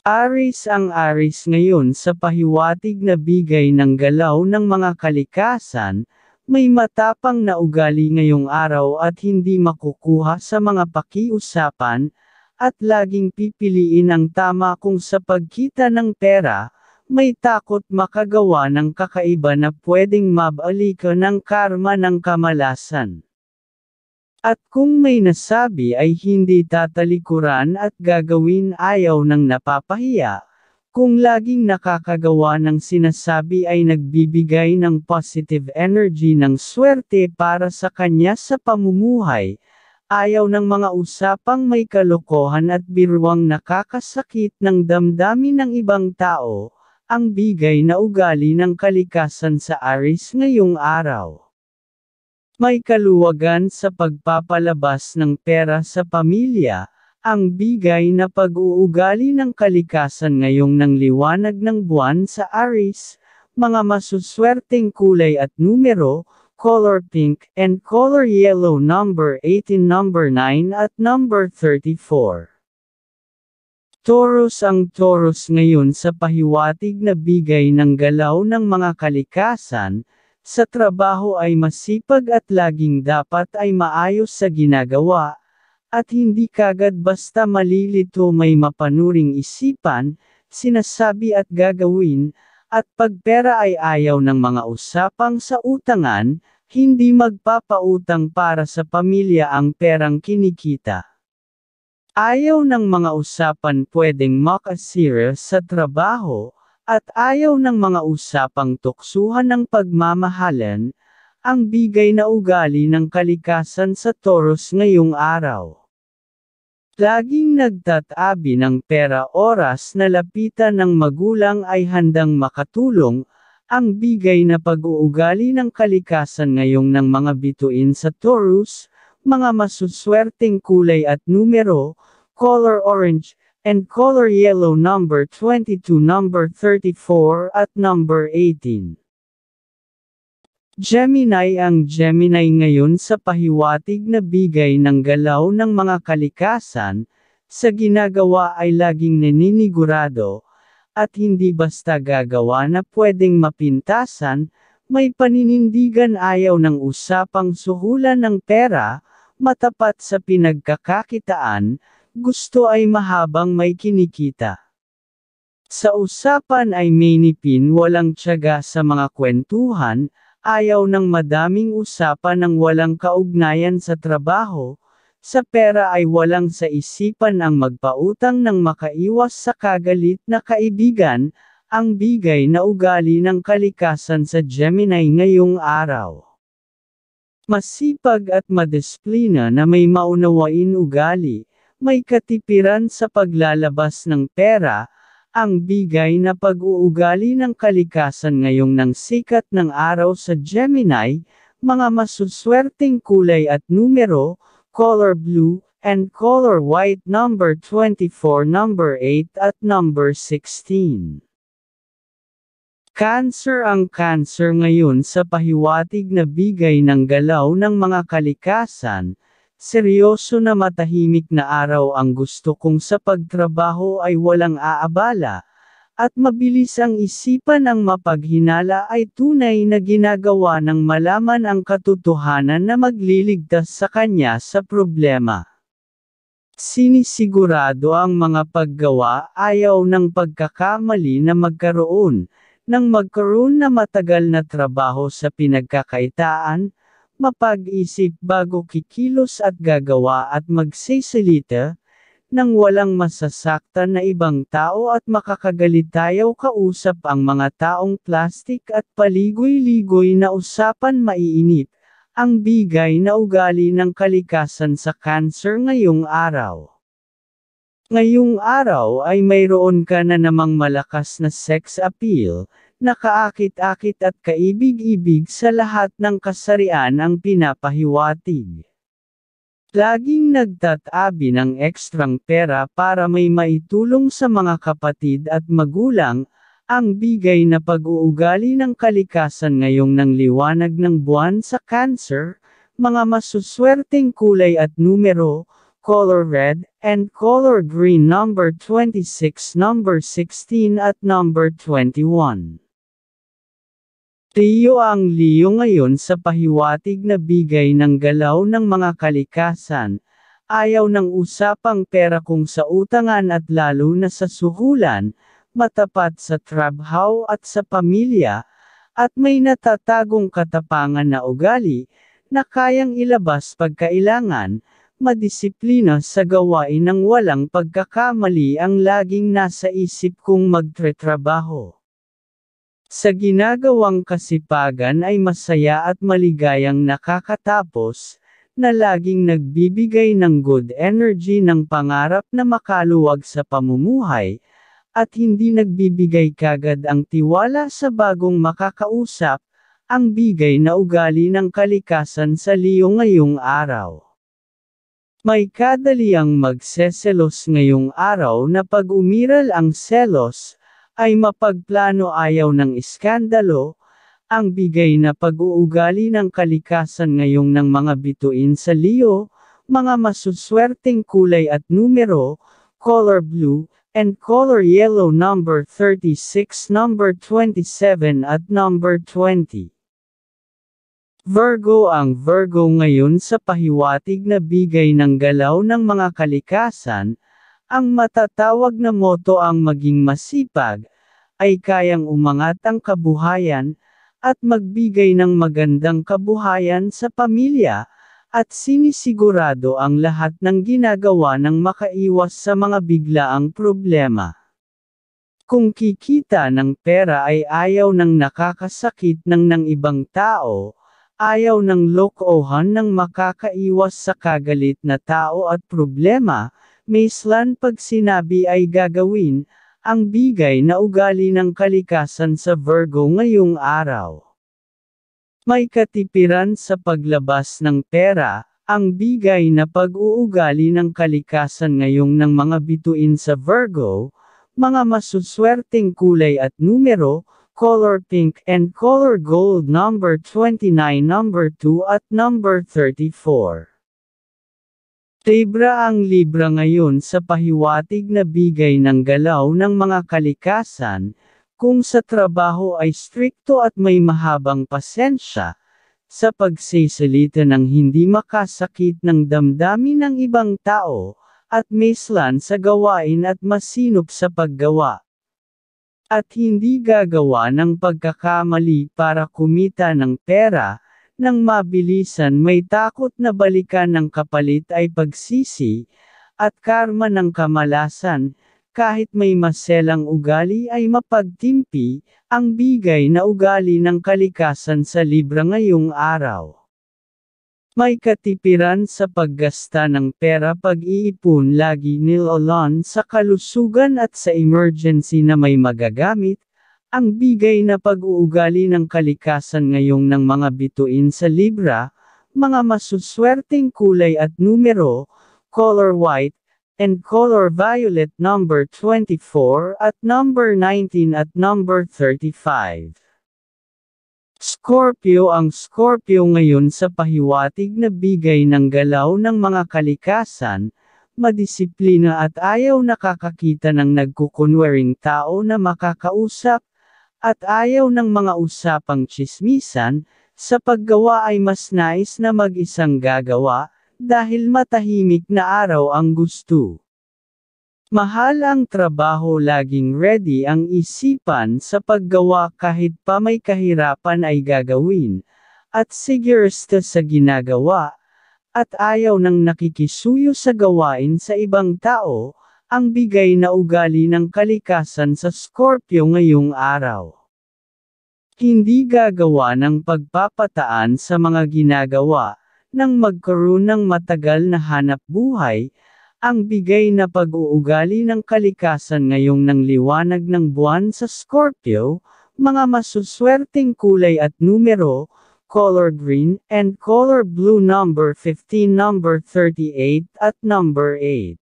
Aris ang aris ngayon sa pahiwatig na bigay ng galaw ng mga kalikasan, may matapang na ugali ngayong araw at hindi makukuha sa mga pakiusapan, at laging pipiliin ang tama kung sa pagkita ng pera, may takot makagawa ng kakaiba na pwedeng mabali ka ng karma ng kamalasan. At kung may nasabi ay hindi tatalikuran at gagawin ayaw ng napapahiya. Kung laging nakakagawa ng sinasabi ay nagbibigay ng positive energy ng swerte para sa kanya sa pamumuhay, ayaw ng mga usapang may kalokohan at biruang nakakasakit ng damdamin ng ibang tao, ang bigay na ugali ng kalikasan sa Aris ngayong araw. May kaluwagan sa pagpapalabas ng pera sa pamilya, ang bigay na pag-uugali ng kalikasan ngayong ng liwanag ng buwan sa Aris, mga masuswerteng kulay at numero, color pink and color yellow number 18 number 9 at number 34. Taurus ang Taurus ngayon sa pahiwatig na bigay ng galaw ng mga kalikasan, sa trabaho ay masipag at laging dapat ay maayos sa ginagawa, at hindi kagad basta malilito may mapanuring isipan, sinasabi at gagawin, at pag pera ay ayaw ng mga usapang sa utangan, hindi magpapautang para sa pamilya ang perang kinikita. Ayaw ng mga usapan pwedeng mock sa trabaho, at ayaw ng mga usapang tuksuhan ng pagmamahalan, ang bigay na ugali ng kalikasan sa Taurus ngayong araw. Laging nagtatabi ng pera oras na lapitan ng magulang ay handang makatulong, ang bigay na pag-uugali ng kalikasan ngayong ng mga bituin sa Taurus, mga masuswerteng kulay at numero, color orange, and color yellow number 22 number 34 at number 18. Gemini ang Gemini ngayon sa pahiwatig na bigay ng galaw ng mga kalikasan, sa ginagawa ay laging naninigurado, at hindi basta gagawa na pwedeng mapintasan, may paninindigan ayaw ng usapang suhulan ng pera, matapat sa pinagkakakitaan, gusto ay mahabang may kinikita. Sa usapan ay may nipin walang tiyaga sa mga kwentuhan, ayaw ng madaming usapan ng walang kaugnayan sa trabaho, sa pera ay walang sa isipan ang magpautang ng makaiwas sa kagalit na kaibigan, ang bigay na ugali ng kalikasan sa Gemini ngayong araw. Masipag at madisiplina na may maunawain ugali, may katipiran sa paglalabas ng pera, ang bigay na pag-uugali ng kalikasan ngayong ng sikat ng araw sa Gemini, mga masuswerteng kulay at numero, color blue, and color white number 24, number 8 at number 16. Cancer ang cancer ngayon sa pahiwatig na bigay ng galaw ng mga kalikasan, Seryoso na matahimik na araw ang gusto kong sa pagtrabaho ay walang aabala, at mabilis ang isipan ang mapaghinala ay tunay na ginagawa ng malaman ang katotohanan na magliligtas sa kanya sa problema. Sinisigurado ang mga paggawa ayaw ng pagkakamali na magkaroon, nang magkaroon na matagal na trabaho sa pinagkakaitaan, mapag-isip bago kikilos at gagawa at magsisilita, nang walang masasaktan na ibang tao at makakagalit tayo kausap ang mga taong plastik at paligoy-ligoy na usapan maiinit, ang bigay na ugali ng kalikasan sa cancer ngayong araw. Ngayong araw ay mayroon ka na namang malakas na sex appeal, nakaakit-akit at kaibig-ibig sa lahat ng kasarian ang pinapahiwatig. Laging nagtatabi ng ekstrang pera para may maitulong sa mga kapatid at magulang, ang bigay na pag-uugali ng kalikasan ngayong ng liwanag ng buwan sa cancer, mga masuswerteng kulay at numero, color red, and color green number 26, number 16 at number 21. Tiyo ang liyo ngayon sa pahiwatig na bigay ng galaw ng mga kalikasan, ayaw ng usapang pera kung sa utangan at lalo na sa suhulan, matapat sa trabaho at sa pamilya, at may natatagong katapangan na ugali, na kayang ilabas pagkailangan, madisiplina sa gawain ng walang pagkakamali ang laging nasa isip kong magtretrabaho. Sa ginagawang kasipagan ay masaya at maligayang nakakatapos, na laging nagbibigay ng good energy ng pangarap na makaluwag sa pamumuhay, at hindi nagbibigay kagad ang tiwala sa bagong makakausap, ang bigay na ugali ng kalikasan sa liyo ngayong araw. May kadaliang magseselos ngayong araw na pag umiral ang selos, ay mapagplano ayaw ng iskandalo, ang bigay na pag-uugali ng kalikasan ngayong ng mga bituin sa Leo, mga masuswerteng kulay at numero, color blue, and color yellow number 36, number 27 at number 20. Virgo ang Virgo ngayon sa pahiwatig na bigay ng galaw ng mga kalikasan, ang matatawag na moto ang maging masipag, ay kayang umangat ang kabuhayan, at magbigay ng magandang kabuhayan sa pamilya, at sinisigurado ang lahat ng ginagawa ng makaiwas sa mga biglaang problema. Kung kikita ng pera ay ayaw ng nakakasakit ng ng ibang tao, ayaw ng lokohan ng makakaiwas sa kagalit na tao at problema, may slan pag sinabi ay gagawin, ang bigay na ugali ng kalikasan sa Virgo ngayong araw. May katipiran sa paglabas ng pera, ang bigay na pag-uugali ng kalikasan ngayong ng mga bituin sa Virgo, mga masuswerteng kulay at numero, color pink and color gold number 29 number 2 at number 34. Libra ang Libra ngayon sa pahiwatig na bigay ng galaw ng mga kalikasan, kung sa trabaho ay strikto at may mahabang pasensya, sa pagsisalita ng hindi makasakit ng damdamin ng ibang tao, at mislan sa gawain at masinop sa paggawa. At hindi gagawa ng pagkakamali para kumita ng pera, nang mabilisan may takot na balikan ng kapalit ay pagsisi, at karma ng kamalasan, kahit may maselang ugali ay mapagtimpi, ang bigay na ugali ng kalikasan sa libra ngayong araw. May katipiran sa paggasta ng pera pag-iipon lagi nilolan sa kalusugan at sa emergency na may magagamit, ang bigay na pag-uugali ng kalikasan ngayong ng mga bituin sa Libra, mga masuswerteng kulay at numero, color white, and color violet number 24 at number 19 at number 35. Scorpio Ang Scorpio ngayon sa pahiwatig na bigay ng galaw ng mga kalikasan, madisiplina at ayaw nakakakita ng nagkukunwering tao na makakausap, at ayaw ng mga usapang chismisan, sa paggawa ay mas nais na mag-isang gagawa, dahil matahimik na araw ang gusto. Mahal ang trabaho laging ready ang isipan sa paggawa kahit pa may kahirapan ay gagawin, at sigurista sa ginagawa, at ayaw ng nakikisuyo sa gawain sa ibang tao, ang bigay na ugali ng kalikasan sa Scorpio ngayong araw. Hindi gagawa ng pagpapataan sa mga ginagawa, nang magkaroon ng matagal na hanap buhay, ang bigay na pag-uugali ng kalikasan ngayong ng liwanag ng buwan sa Scorpio, mga masuswerteng kulay at numero, color green and color blue number 15 number 38 at number 8.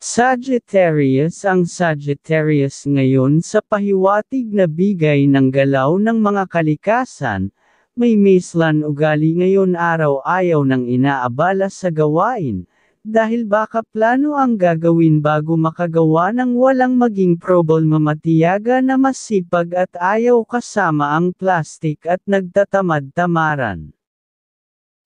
Sagittarius Ang Sagittarius ngayon sa pahiwatig na bigay ng galaw ng mga kalikasan, may mislan ugali ngayon araw ayaw ng inaabala sa gawain, dahil baka plano ang gagawin bago makagawa ng walang maging problema matiyaga na masipag at ayaw kasama ang plastik at nagtatamad-tamaran.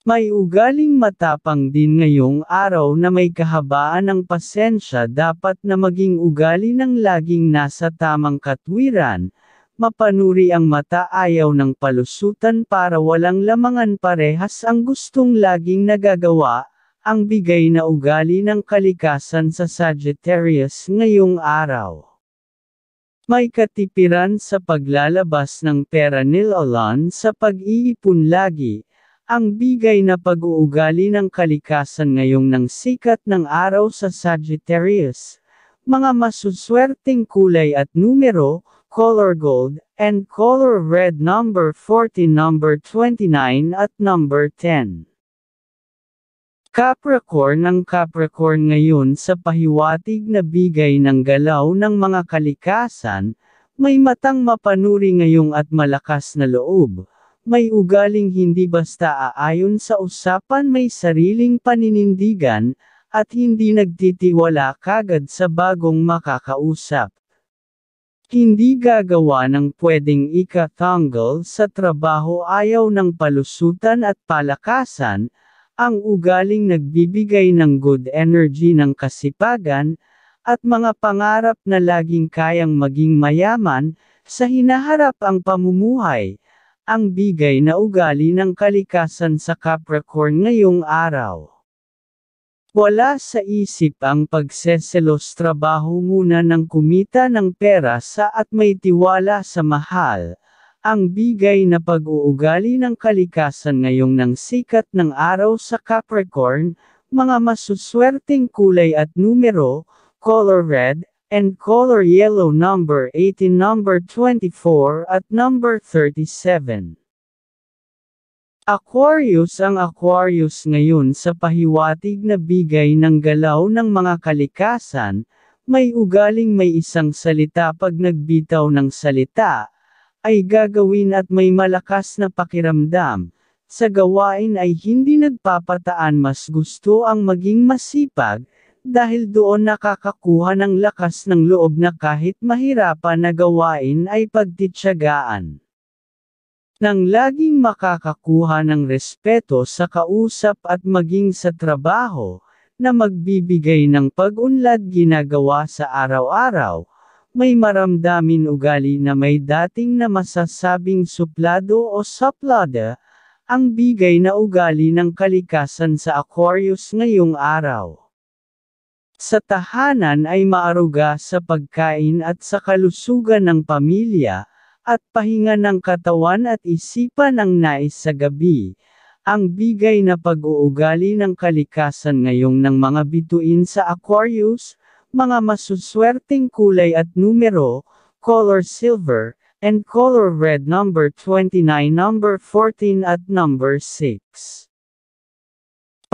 May ugaling matapang din ngayong araw na may kahabaan ang pasensya dapat na maging ugali ng laging nasa tamang katwiran, mapanuri ang mata ayaw ng palusutan para walang lamangan parehas ang gustong laging nagagawa, ang bigay na ugali ng kalikasan sa Sagittarius ngayong araw. May katipiran sa paglalabas ng pera nilalan sa pag-iipon lagi, ang bigay na pag-uugali ng kalikasan ngayong ng sikat ng araw sa Sagittarius, mga masuswerteng kulay at numero, color gold, and color red number 40 number 29 at number 10. Capricorn ng Capricorn ngayon sa pahiwatig na bigay ng galaw ng mga kalikasan, may matang mapanuri ngayong at malakas na loob may ugaling hindi basta aayon sa usapan may sariling paninindigan, at hindi nagtitiwala kagad sa bagong makakausap. Hindi gagawa ng pwedeng ikatangle sa trabaho ayaw ng palusutan at palakasan, ang ugaling nagbibigay ng good energy ng kasipagan, at mga pangarap na laging kayang maging mayaman, sa hinaharap ang pamumuhay, ang bigay na ugali ng kalikasan sa Capricorn ngayong araw. Wala sa isip ang pagseselos trabaho muna ng kumita ng pera sa at may tiwala sa mahal. Ang bigay na pag-uugali ng kalikasan ngayong ng sikat ng araw sa Capricorn, mga masuswerteng kulay at numero, color red, and color yellow number 18 number 24 at number 37. Aquarius Ang Aquarius ngayon sa pahiwatig na bigay ng galaw ng mga kalikasan, may ugaling may isang salita pag nagbitaw ng salita, ay gagawin at may malakas na pakiramdam, sa gawain ay hindi nagpapataan mas gusto ang maging masipag, dahil doon nakakakuha ng lakas ng loob na kahit mahirapan na gawain ay pagtitsagaan. Nang laging makakakuha ng respeto sa kausap at maging sa trabaho, na magbibigay ng pag-unlad ginagawa sa araw-araw, may maramdamin ugali na may dating na masasabing suplado o suplada, ang bigay na ugali ng kalikasan sa Aquarius ngayong araw. Sa tahanan ay maaruga sa pagkain at sa kalusugan ng pamilya, at pahinga ng katawan at isipan ang nais sa gabi, ang bigay na pag-uugali ng kalikasan ngayong ng mga bituin sa Aquarius, mga masuswerteng kulay at numero, color silver, and color red number 29 number 14 at number 6.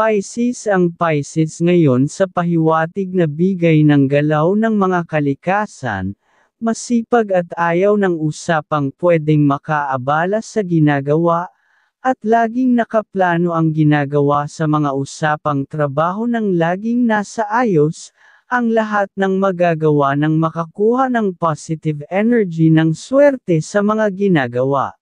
Pisces ang Pisces ngayon sa pahiwatig na bigay ng galaw ng mga kalikasan, masipag at ayaw ng usapang pwedeng makaabala sa ginagawa, at laging nakaplano ang ginagawa sa mga usapang trabaho ng laging nasa ayos, ang lahat ng magagawa ng makakuha ng positive energy ng swerte sa mga ginagawa.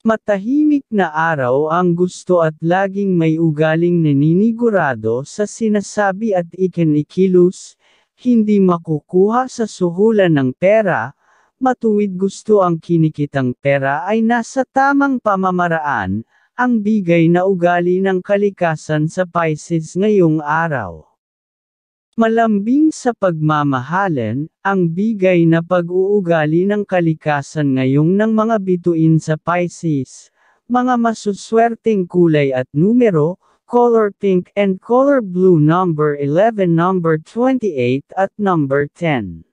Matahimik na araw ang gusto at laging may ugaling naninigurado sa sinasabi at ikinikilos, hindi makukuha sa suhulan ng pera, matuwid gusto ang kinikitang pera ay nasa tamang pamamaraan, ang bigay na ugali ng kalikasan sa Pisces ngayong araw. Malambing sa pagmamahalin, ang bigay na pag-uugali ng kalikasan ngayong ng mga bituin sa Pisces, mga masuswerteng kulay at numero, color pink and color blue number 11 number 28 at number 10.